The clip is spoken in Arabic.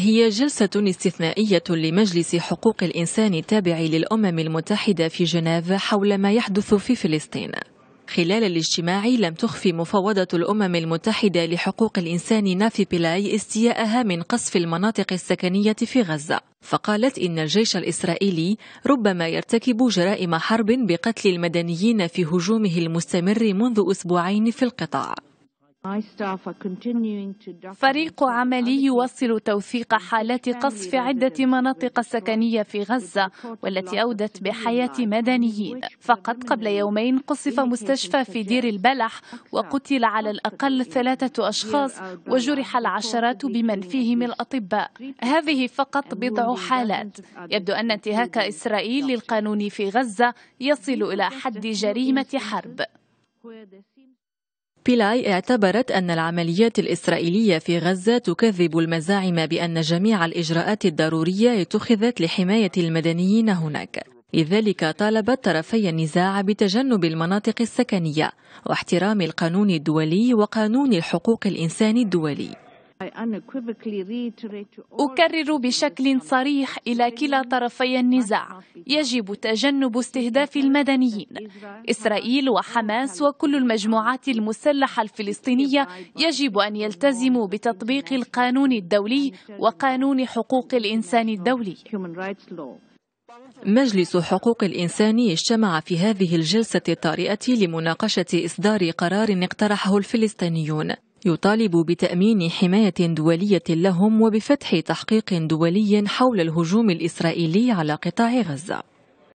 هي جلسة استثنائية لمجلس حقوق الإنسان التابع للأمم المتحدة في جنيف حول ما يحدث في فلسطين. خلال الاجتماع لم تخفي مفوضة الأمم المتحدة لحقوق الإنسان نافي بيلاي استياءها من قصف المناطق السكنية في غزة فقالت إن الجيش الإسرائيلي ربما يرتكب جرائم حرب بقتل المدنيين في هجومه المستمر منذ أسبوعين في القطاع فريق عملي يواصل توثيق حالات قصف عدة مناطق سكنية في غزة والتي أودت بحياة مدنيين فقط قبل يومين قصف مستشفى في دير البلح وقتل على الأقل ثلاثة أشخاص uh, وجرح العشرات بمن فيهم الأطباء هذه فقط بضع حالات يبدو أن انتهاك إسرائيل للقانون في غزة يصل إلى حد جريمة حرب بيلاي اعتبرت أن العمليات الإسرائيلية في غزة تكذب المزاعم بأن جميع الإجراءات الضرورية اتخذت لحماية المدنيين هناك لذلك طالبت طرفي النزاع بتجنب المناطق السكنية واحترام القانون الدولي وقانون حقوق الإنسان الدولي أكرر بشكل صريح إلى كلا طرفي النزاع يجب تجنب استهداف المدنيين إسرائيل وحماس وكل المجموعات المسلحة الفلسطينية يجب أن يلتزموا بتطبيق القانون الدولي وقانون حقوق الإنسان الدولي مجلس حقوق الإنسان اجتمع في هذه الجلسة الطارئة لمناقشة إصدار قرار اقترحه الفلسطينيون يطالب بتأمين حماية دولية لهم وبفتح تحقيق دولي حول الهجوم الإسرائيلي على قطاع غزة